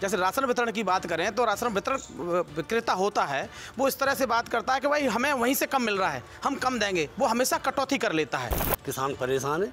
जैसे राशन वितरण की बात करें तो राशन वितरण विक्रेता होता है वो इस तरह से बात करता है कि भाई हमें वहीं से कम मिल रहा है हम कम देंगे वो हमेशा कटौती कर लेता है किसान परेशान है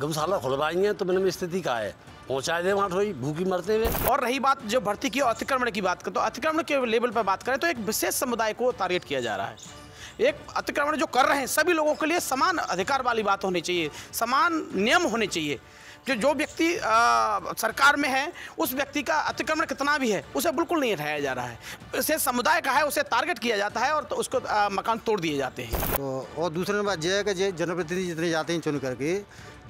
गौशाला खुलवाएंगे तो मैंने स्थिति का है पहुंचाए दे वहाँ थोड़ी भूखी मरते हुए और रही बात जो भर्ती की अतिक्रमण की बात करें तो अतिक्रमण के लेवल पर बात करें तो एक विशेष समुदाय को टारगेट किया जा रहा है एक अतिक्रमण जो कर रहे हैं सभी लोगों के लिए समान अधिकार वाली बात होनी चाहिए समान नियम होने चाहिए कि जो व्यक्ति सरकार में है उस व्यक्ति का अतिक्रमण कितना भी है उसे बिल्कुल नहीं हटाया जा रहा है उसे समुदाय का है उसे टारगेट किया जाता है और तो उसको आ, मकान तोड़ दिए जाते हैं तो और दूसरे बात यह है कि जे जनप्रतिनिधि जितने जाते हैं चुन करके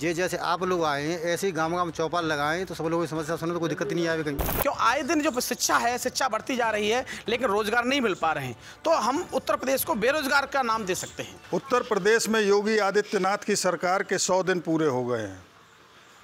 जे जैसे आप लोग आए हैं ऐसे गांव गाँव चौपाल लगाएं तो सब लोगों की समस्या सुनने तो कोई दिक्कत नहीं आएगी कहीं क्यों आए दिन जो शिक्षा है शिक्षा बढ़ती जा रही है लेकिन रोजगार नहीं मिल पा रहे हैं तो हम उत्तर प्रदेश को बेरोजगार का नाम दे सकते हैं उत्तर प्रदेश में योगी आदित्यनाथ की सरकार के सौ दिन पूरे हो गए हैं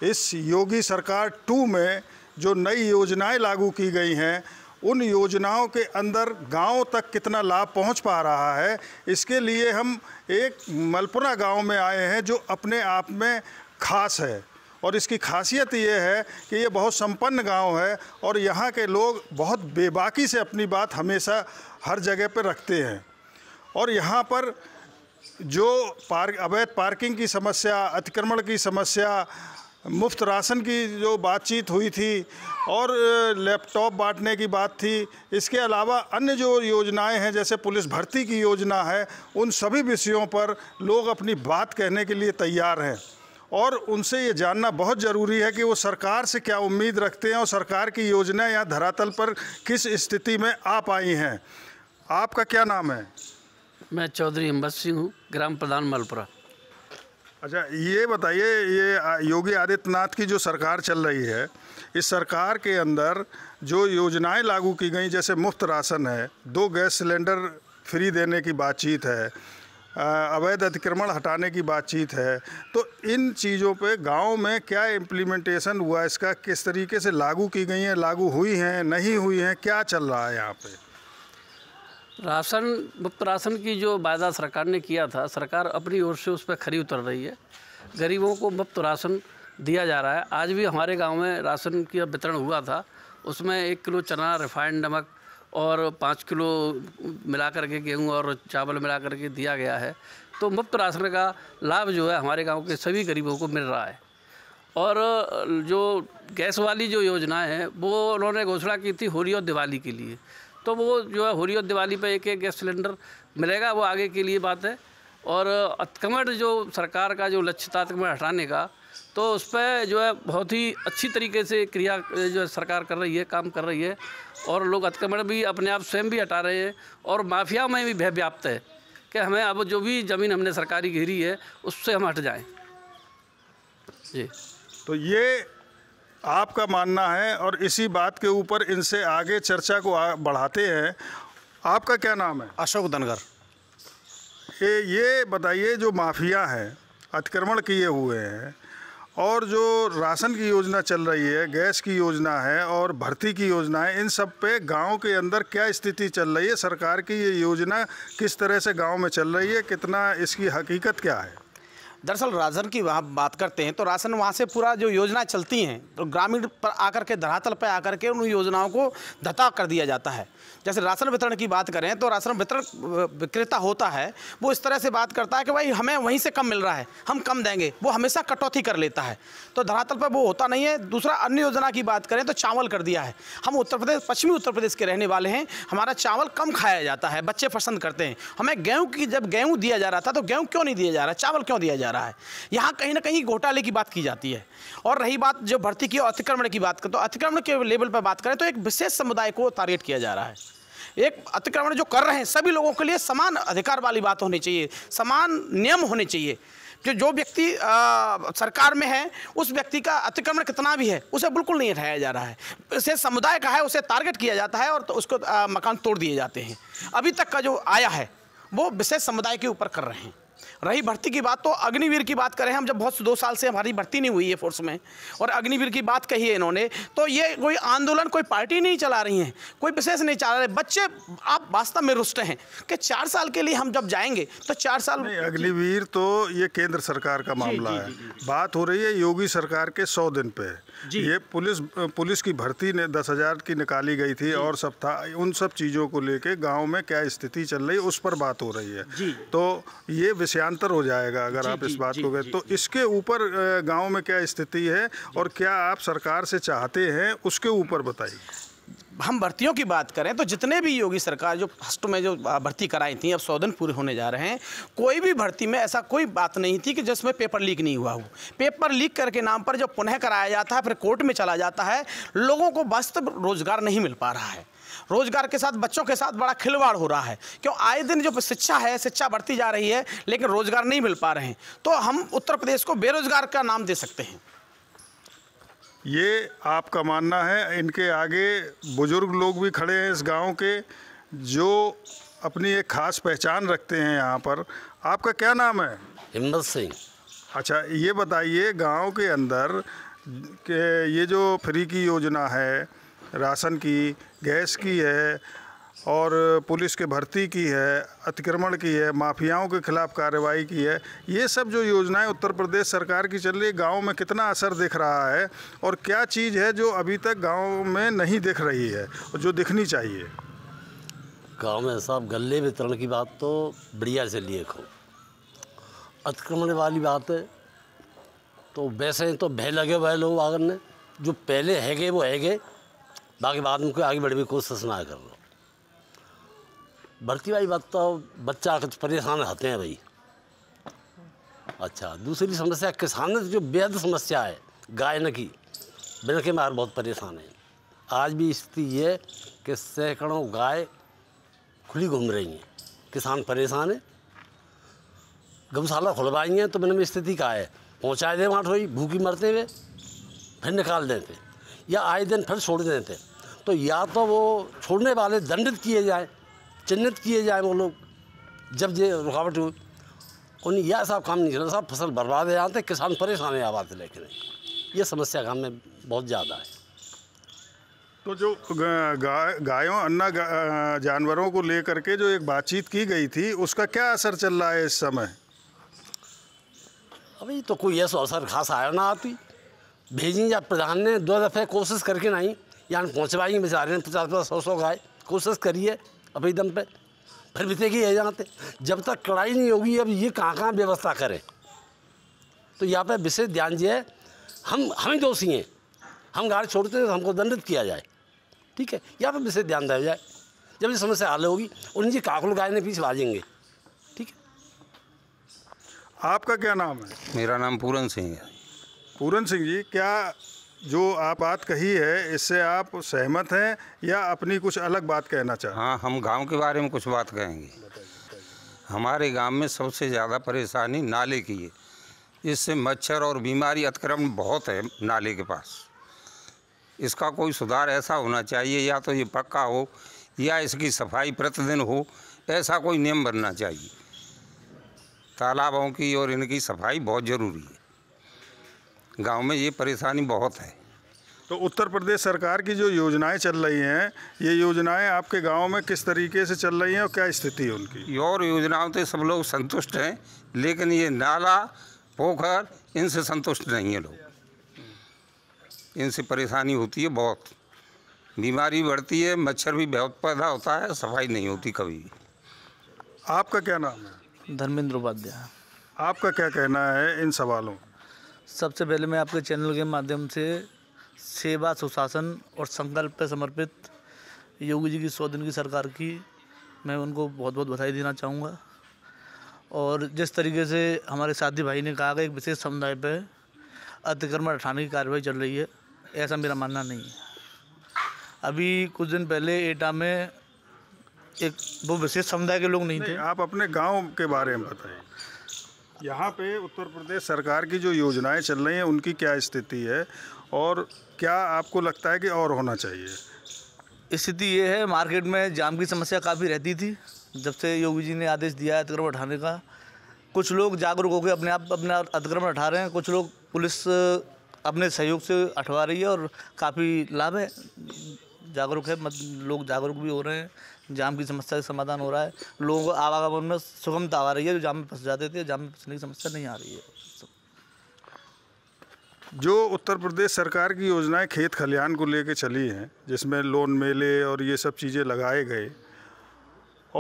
इस योगी सरकार टू में जो नई योजनाएं लागू की गई हैं उन योजनाओं के अंदर गांव तक कितना लाभ पहुंच पा रहा है इसके लिए हम एक मलपुरा गांव में आए हैं जो अपने आप में खास है और इसकी खासियत ये है कि ये बहुत संपन्न गांव है और यहाँ के लोग बहुत बेबाकी से अपनी बात हमेशा हर जगह पर रखते हैं और यहाँ पर जो पार्क अवैध पार्किंग की समस्या अतिक्रमण की समस्या मुफ्त राशन की जो बातचीत हुई थी और लैपटॉप बांटने की बात थी इसके अलावा अन्य जो योजनाएं हैं जैसे पुलिस भर्ती की योजना है उन सभी विषयों पर लोग अपनी बात कहने के लिए तैयार हैं और उनसे ये जानना बहुत ज़रूरी है कि वो सरकार से क्या उम्मीद रखते हैं और सरकार की योजना या धरातल पर किस स्थिति में आ पाई हैं आपका क्या नाम है मैं चौधरी हिम्मत सिंह हूँ ग्राम प्रधान मलपुरा अच्छा ये बताइए ये योगी आदित्यनाथ की जो सरकार चल रही है इस सरकार के अंदर जो योजनाएं लागू की गई जैसे मुफ्त राशन है दो गैस सिलेंडर फ्री देने की बातचीत है अवैध अतिक्रमण हटाने की बातचीत है तो इन चीज़ों पे गांव में क्या इम्प्लीमेंटेशन हुआ इसका किस तरीके से लागू की गई हैं लागू हुई हैं नहीं हुई हैं क्या चल रहा है यहाँ पर राशन मुफ्त राशन की जो वायदा सरकार ने किया था सरकार अपनी ओर से उस पर खरी उतर रही है गरीबों को मुफ्त राशन दिया जा रहा है आज भी हमारे गांव में राशन का वितरण हुआ था उसमें एक किलो चना रिफाइंड नमक और पाँच किलो मिला करके गेहूँ और चावल मिला करके दिया गया है तो मुफ्त राशन का लाभ जो है हमारे गाँव के सभी गरीबों को मिल रहा है और जो गैस वाली जो योजना है वो उन्होंने घोषणा की थी होली और दिवाली के लिए तो वो जो है होली और दिवाली पर एक एक गैस सिलेंडर मिलेगा वो आगे के लिए बात है और अतिक्रमण जो सरकार का जो लक्ष्य था अतिक्रमण हटाने का तो उस पर जो है बहुत ही अच्छी तरीके से क्रिया जो है सरकार कर रही है काम कर रही है और लोग अतिक्रमण भी अपने आप स्वयं भी हटा रहे हैं और माफिया में भी भय व्याप्त है कि हमें अब जो भी ज़मीन हमने सरकारी घेरी है उससे हम हट जाएँ जी तो ये आपका मानना है और इसी बात के ऊपर इनसे आगे चर्चा को आ, बढ़ाते हैं आपका क्या नाम है अशोक धनगर ये ये बताइए जो माफिया हैं अतिक्रमण किए हुए हैं और जो राशन की योजना चल रही है गैस की योजना है और भर्ती की योजना है इन सब पे गांव के अंदर क्या स्थिति चल रही है सरकार की ये योजना किस तरह से गांव में चल रही है कितना इसकी हकीकत क्या है दरअसल राशन की वहाँ बात करते हैं तो राशन वहाँ से पूरा जो योजना चलती हैं तो ग्रामीण पर आकर के धरातल पर आकर के उन योजनाओं को धता कर दिया जाता है जैसे राशन वितरण की बात करें तो राशन वितरण विक्रेता होता है वो इस तरह से बात करता है कि भाई हमें वहीं से कम मिल रहा है हम कम देंगे वो हमेशा कटौती कर लेता है तो धरातल पर वो होता नहीं है दूसरा अन्य योजना की बात करें तो चावल कर दिया है हम उत्तर प्रदेश पश्चिमी उत्तर प्रदेश के रहने वाले हैं हमारा चावल कम खाया जाता है बच्चे पसंद करते हैं हमें गेहूँ की जब गेहूँ दिया जा रहा था तो गेहूँ क्यों नहीं दिया जा रहा चावल क्यों दिया जा रहा जा रहा है यहाँ कहीं ना कहीं घोटाले की बात की जाती है और रही बात जो भर्ती की अतिक्रमण की बात करें तो अतिक्रमण के लेवल पर बात करें तो एक विशेष समुदाय को टारगेट किया जा रहा है एक अतिक्रमण जो कर रहे हैं सभी लोगों के लिए समान अधिकार वाली बात होनी चाहिए समान नियम होने चाहिए जो जो व्यक्ति सरकार में है उस व्यक्ति का अतिक्रमण कितना भी है उसे बिल्कुल नहीं हटाया जा रहा है उसे समुदाय का है उसे टारगेट किया जाता है और तो उसको आ, मकान तोड़ दिए जाते हैं अभी तक का जो आया है वो विशेष समुदाय के ऊपर कर रहे हैं रही भर्ती की बात तो अग्निवीर की बात करें हम जब बहुत दो साल से हमारी भर्ती नहीं हुई है फोर्स में और अग्निवीर की बात कही है इन्होंने तो ये कोई आंदोलन कोई पार्टी नहीं चला रही है कोई विशेष नहीं चला रहे बच्चे आप वास्तव में रुष्ट हैं कि चार साल के लिए हम जब जाएंगे तो चार साल अग्निवीर तो ये केंद्र सरकार का मामला है बात हो रही है योगी सरकार के सौ दिन पे ये पुलिस पुलिस की भर्ती ने दस हज़ार की निकाली गई थी और सब था उन सब चीज़ों को लेके गांव में क्या स्थिति चल रही है उस पर बात हो रही है तो ये विषयांतर हो जाएगा अगर आप इस बात को कहें तो इसके ऊपर गाँव में क्या स्थिति है और क्या आप सरकार से चाहते हैं उसके ऊपर बताइए हम भर्तियों की बात करें तो जितने भी योगी सरकार जो फर्स्ट में जो भर्ती कराई थी अब सौ दिन पूरे होने जा रहे हैं कोई भी भर्ती में ऐसा कोई बात नहीं थी कि जिसमें पेपर लीक नहीं हुआ हो पेपर लीक करके नाम पर जब पुनः कराया जाता है फिर कोर्ट में चला जाता है लोगों को वास्तव रोजगार नहीं मिल पा रहा है रोजगार के साथ बच्चों के साथ बड़ा खिलवाड़ हो रहा है क्यों आए दिन जो शिक्षा है शिक्षा बढ़ती जा रही है लेकिन रोजगार नहीं मिल पा रहे हैं तो हम उत्तर प्रदेश को बेरोजगार का नाम दे सकते हैं ये आपका मानना है इनके आगे बुज़ुर्ग लोग भी खड़े हैं इस गांव के जो अपनी एक ख़ास पहचान रखते हैं यहाँ पर आपका क्या नाम है हिम्मत सिंह अच्छा ये बताइए गांव के अंदर के ये जो फ्री की योजना है राशन की गैस की है और पुलिस के भर्ती की है अतिक्रमण की है माफियाओं के खिलाफ कार्रवाई की है ये सब जो योजनाएं उत्तर प्रदेश सरकार की चल रही है गाँव में कितना असर दिख रहा है और क्या चीज़ है जो अभी तक गाँव में नहीं दिख रही है और जो दिखनी चाहिए गाँव में साहब गले वितरण की बात तो बढ़िया से लिए खो अतिक्रमण वाली बात है तो वैसे तो भय लगे वह लोग आगर ने जो पहले हैगे वो हैगे बाकी बाद में कोई आगे बढ़ने की कोशिश ना कर भर्ती वाली बात तो बच्चा परेशान रहते हैं भाई अच्छा दूसरी समस्या किसान जो बेहद समस्या है गाय न की बिना के मार बहुत परेशान है आज भी स्थिति ये कि सैकड़ों गाय खुली घूम रही हैं किसान परेशान है गौशाला खुलवाई हैं तो बिना में स्थिति का है पहुँचा दे वहाँ थोड़ी भूखी मरते हुए फिर निकाल देते या आए दिन फिर छोड़ देते तो या तो वो छोड़ने वाले दंडित किए जाएँ चिन्हित किए जाए वो लोग जब ये रुकावट हुई उन्हें यह सब काम नहीं करना साहब फसल बर्बाद है यहाँ तक किसान परेशान है आबाद लेकिन ये समस्या काम में बहुत ज़्यादा है तो जो गाय गायों अन्ना गा, जानवरों को लेकर के जो एक बातचीत की गई थी उसका क्या असर चल रहा है इस समय अभी तो कोई ऐसा असर खास आया ना आती भेजी या प्रधान ने दो दफ़े कोशिश करके नहीं यहाँ पहुँचवाई बेचारे ने पचास पचास सौ सौ गाय कोशिश करिए अभी दम पे फिर भी है यहाँ पे जब तक कड़ाई नहीं होगी अब ये कहाँ कहाँ व्यवस्था करें तो यहाँ पे विशेष ध्यान दिया है हम हम ही दोषी हैं हम गाड़ी छोड़ते हैं तो हमको दंडित किया जाए ठीक है यहाँ पे विशेष ध्यान दिया जाए जब ये समस्या हल होगी जी काकुल गाय ने पीछे भाजेंगे ठीक है आपका क्या नाम है मेरा नाम पूरन सिंह है पूरन सिंह जी क्या जो आप बात कही है इससे आप सहमत हैं या अपनी कुछ अलग बात कहना चाहें हाँ हम गांव के बारे में कुछ बात कहेंगे हमारे गांव में सबसे ज़्यादा परेशानी नाले की है इससे मच्छर और बीमारी अतिक्रमण बहुत है नाले के पास इसका कोई सुधार ऐसा होना चाहिए या तो ये पक्का हो या इसकी सफाई प्रतिदिन हो ऐसा कोई नियम बनना चाहिए तालाबों की और इनकी सफाई बहुत ज़रूरी है गांव में ये परेशानी बहुत है तो उत्तर प्रदेश सरकार की जो योजनाएं चल रही हैं ये योजनाएं आपके गांव में किस तरीके से चल रही हैं और क्या स्थिति है उनकी और योजनाओं से सब लोग संतुष्ट हैं लेकिन ये नाला पोखर इनसे संतुष्ट नहीं है लोग इनसे परेशानी होती है बहुत बीमारी बढ़ती है मच्छर भी बहुत पैदा होता है सफाई नहीं होती कभी आपका क्या नाम है धर्मेंद्र उपाध्याय आपका क्या कहना है इन सवालों सबसे पहले मैं आपके चैनल के माध्यम से सेवा सुशासन और संकल्प पर समर्पित योगी जी की सौ दिन की सरकार की मैं उनको बहुत बहुत बधाई देना चाहूँगा और जिस तरीके से हमारे साथी भाई ने कहा कि एक विशेष समुदाय पर अतिक्रमण हटाने की कार्रवाई चल रही है ऐसा मेरा मानना नहीं है अभी कुछ दिन पहले एटा में एक वो विशेष समुदाय के लोग नहीं थे आप अपने गांव के बारे में बताएं यहाँ पे उत्तर प्रदेश सरकार की जो योजनाएं चल रही हैं उनकी क्या स्थिति है और क्या आपको लगता है कि और होना चाहिए स्थिति ये है मार्केट में जाम की समस्या काफ़ी रहती थी जब से योगी जी ने आदेश दिया है अतिक्रमण हटाने का कुछ लोग जागरूक होकर अपने आप अपना अतिक्रमण हटा रहे हैं कुछ लोग पुलिस अपने सहयोग से हटवा रही है और काफ़ी लाभ है जागरूक है मत लोग जागरूक भी हो रहे हैं जाम की समस्या का समाधान हो रहा है लोगों को आवागमन में सुगमता आ रही है जो जाम में फंस जाते थे जाम में फंसने की समस्या नहीं आ रही है जो उत्तर प्रदेश सरकार की योजनाएं खेत खलिहान को लेकर चली हैं जिसमें लोन मेले और ये सब चीज़ें लगाए गए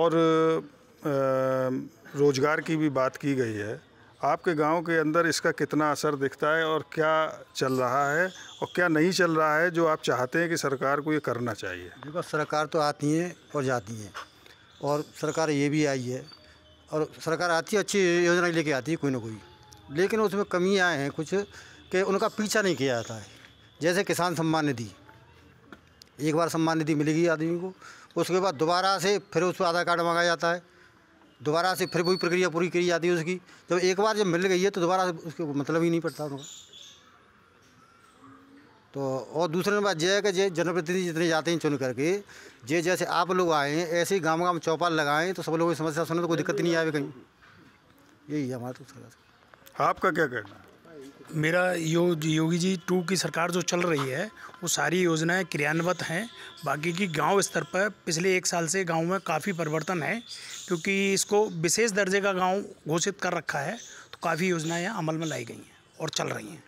और रोज़गार की भी बात की गई है आपके गांव के अंदर इसका कितना असर दिखता है और क्या चल रहा है और क्या नहीं चल रहा है जो आप चाहते हैं कि सरकार को ये करना चाहिए देखो सरकार तो आती है और जाती है और सरकार ये भी आई है और सरकार आती है अच्छी योजना लेके आती है कोई ना कोई लेकिन उसमें कमी आए हैं कुछ कि उनका पीछा नहीं किया जाता है जैसे किसान सम्मान निधि एक बार सम्मान निधि मिलेगी आदमी को उसके बाद दोबारा से फिर उस पर आधार कार्ड मंगाया जाता है दोबारा से फिर वही प्रक्रिया पूरी करी जाती है उसकी जब एक बार जब मिल गई है तो दोबारा से उसके मतलब ही नहीं पड़ता उनका तो और दूसरे नंबर जय के जय जनप्रतिनिधि जितने जाते हैं चुन करके जे जैसे आप लोग आए हैं ऐसे ही गाँव गाँव चौपाल लगाएं तो सब लोगों की समस्या सुने तो कोई दिक्कत नहीं आएगी कहीं यही है हमारा तो आपका क्या कहना है मेरा यो योगी जी टू की सरकार जो चल रही है वो सारी योजनाएं क्रियान्वित हैं बाकी की गांव स्तर पर पिछले एक साल से गांव में काफ़ी परिवर्तन है क्योंकि इसको विशेष दर्जे का गांव घोषित कर रखा है तो काफ़ी योजनाएं अमल में लाई गई हैं और चल रही हैं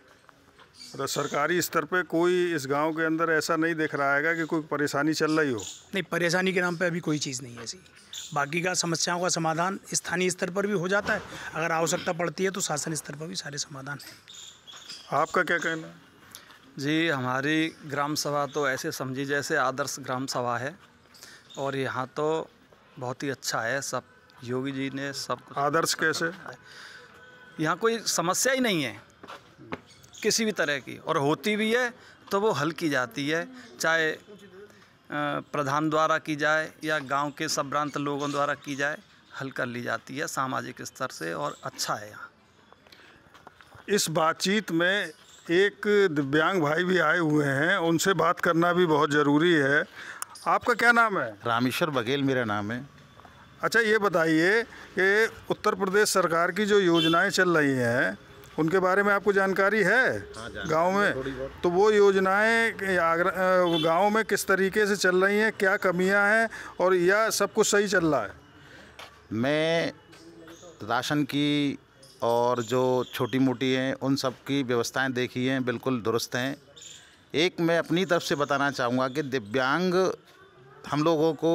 मतलब सरकारी स्तर पे कोई इस गांव के अंदर ऐसा नहीं देख रहा है कि कोई परेशानी चल रही हो नहीं परेशानी के नाम पे अभी कोई चीज़ नहीं है ऐसी बाकी का समस्याओं का समाधान स्थानीय स्तर पर भी हो जाता है अगर आवश्यकता पड़ती है तो शासन स्तर पर भी सारे समाधान हैं आपका क्या कहना है जी हमारी ग्राम सभा तो ऐसे समझी जैसे आदर्श ग्राम सभा है और यहाँ तो बहुत ही अच्छा है सब योगी जी ने सब आदर्श कैसे यहाँ कोई समस्या ही नहीं है किसी भी तरह की और होती भी है तो वो हल की जाती है चाहे प्रधान द्वारा की जाए या गांव के सब लोगों द्वारा की जाए हल कर ली जाती है सामाजिक स्तर से और अच्छा है यहाँ इस बातचीत में एक दिव्यांग भाई भी आए हुए हैं उनसे बात करना भी बहुत ज़रूरी है आपका क्या नाम है रामेश्वर बघेल मेरा नाम है अच्छा ये बताइए कि उत्तर प्रदेश सरकार की जो योजनाएं चल रही हैं उनके बारे में आपको जानकारी है हाँ, गांव में तो वो योजनाएं गांव में किस तरीके से चल रही हैं क्या कमियां हैं और या सब कुछ सही चल रहा है मैं राशन की और जो छोटी मोटी हैं उन सब की व्यवस्थाएँ देखी हैं बिल्कुल दुरुस्त हैं एक मैं अपनी तरफ से बताना चाहूँगा कि दिव्यांग हम लोगों को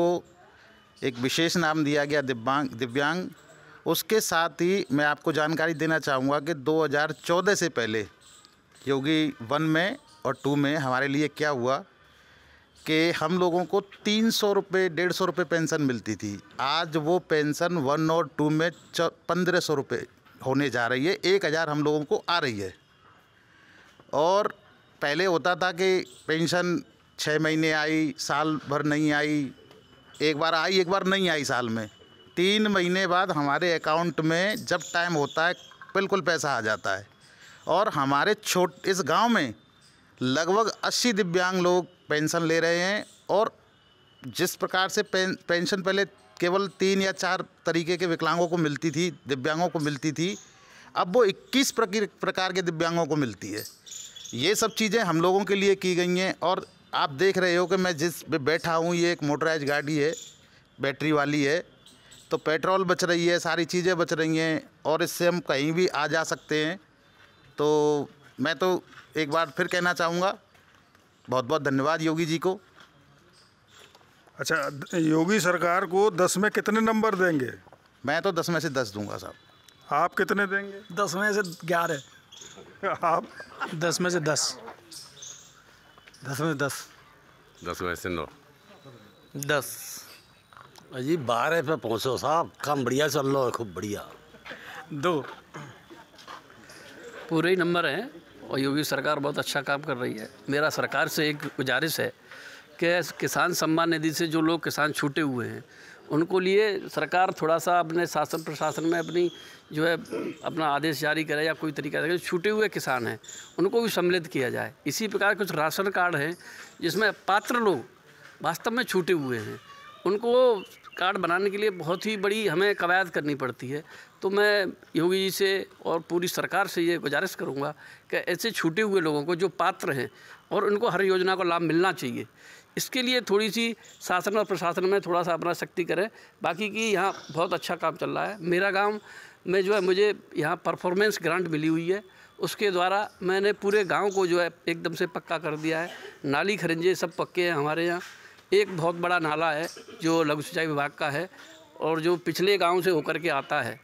एक विशेष नाम दिया गया दिव्यांग दिव्यांग उसके साथ ही मैं आपको जानकारी देना चाहूँगा कि 2014 से पहले योगी वन में और टू में हमारे लिए क्या हुआ कि हम लोगों को तीन सौ रुपये डेढ़ सौ रुपये पेंशन मिलती थी आज वो पेंशन वन और टू में पंद्रह सौ रुपये होने जा रही है एक हज़ार हम लोगों को आ रही है और पहले होता था कि पेंशन छः महीने आई साल भर नहीं आई एक बार आई एक बार नहीं आई साल में तीन महीने बाद हमारे अकाउंट में जब टाइम होता है बिल्कुल पैसा आ जाता है और हमारे छोट इस गांव में लगभग अस्सी दिव्यांग लोग पेंशन ले रहे हैं और जिस प्रकार से पें, पेंशन पहले केवल तीन या चार तरीके के विकलांगों को मिलती थी दिव्यांगों को मिलती थी अब वो 21 प्रकार के दिव्यांगों को मिलती है ये सब चीज़ें हम लोगों के लिए की गई हैं और आप देख रहे हो कि मैं जिस पे बैठा हूँ ये एक मोटराइज गाड़ी है बैटरी वाली है तो पेट्रोल बच रही है सारी चीज़ें बच रही हैं और इससे हम कहीं भी आ जा सकते हैं तो मैं तो एक बार फिर कहना चाहूँगा बहुत बहुत धन्यवाद योगी जी को अच्छा योगी सरकार को दस में कितने नंबर देंगे मैं तो दस में से दस दूंगा साहब आप कितने देंगे दस में से ग्यारह आप दस में से दस दस में दस दस में से नौ दस अजी बारह पे पहुँचो साहब काम बढ़िया चल रहा है खूब बढ़िया दो पूरे ही नंबर हैं और योगी सरकार बहुत अच्छा काम कर रही है मेरा सरकार से एक गुजारिश है के किसान सम्मान निधि से जो लोग किसान छूटे हुए हैं उनको लिए सरकार थोड़ा सा अपने शासन प्रशासन में अपनी जो है अपना आदेश जारी करे या कोई तरीका जो छूटे हुए किसान हैं उनको भी सम्मिलित किया जाए इसी प्रकार कुछ राशन कार्ड हैं जिसमें पात्र लोग वास्तव में छूटे हुए हैं उनको कार्ड बनाने के लिए बहुत ही बड़ी हमें कवायद करनी पड़ती है तो मैं योगी जी से और पूरी सरकार से ये गुजारिश करूँगा कि ऐसे छूटे हुए लोगों को जो पात्र हैं और उनको हर योजना का लाभ मिलना चाहिए इसके लिए थोड़ी सी शासन और प्रशासन में थोड़ा सा अपना शक्ति करें बाकी की यहाँ बहुत अच्छा काम चल रहा है मेरा गांव में जो है मुझे यहाँ परफॉर्मेंस ग्रांट मिली हुई है उसके द्वारा मैंने पूरे गांव को जो है एकदम से पक्का कर दिया है नाली खरंजे सब पक्के हैं हमारे यहाँ एक बहुत बड़ा नाला है जो लघु सिंचाई विभाग का है और जो पिछले गांव से होकर के आता है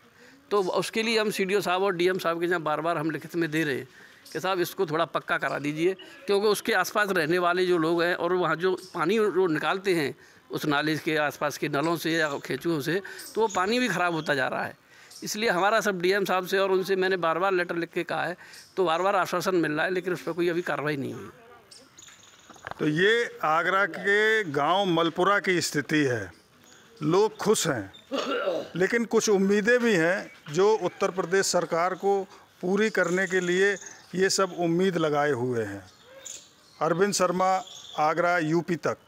तो उसके लिए हम सी साहब और डीएम साहब के यहाँ बार बार हम लिखित में दे रहे हैं कि साहब इसको थोड़ा पक्का करा दीजिए क्योंकि उसके आसपास रहने वाले जो लोग हैं और वहाँ जो पानी जो निकालते हैं उस नाले के आसपास के नलों से या खेचुओं से तो वो पानी भी ख़राब होता जा रहा है इसलिए हमारा सब डीएम साहब से और उनसे मैंने बार बार लेटर लिख के कहा है तो बार बार आश्वासन मिल रहा है लेकिन उस पर कोई अभी कार्रवाई नहीं हुई तो ये आगरा के गांव मलपुरा की स्थिति है लोग खुश हैं लेकिन कुछ उम्मीदें भी हैं जो उत्तर प्रदेश सरकार को पूरी करने के लिए ये सब उम्मीद लगाए हुए हैं अरविंद शर्मा आगरा यूपी तक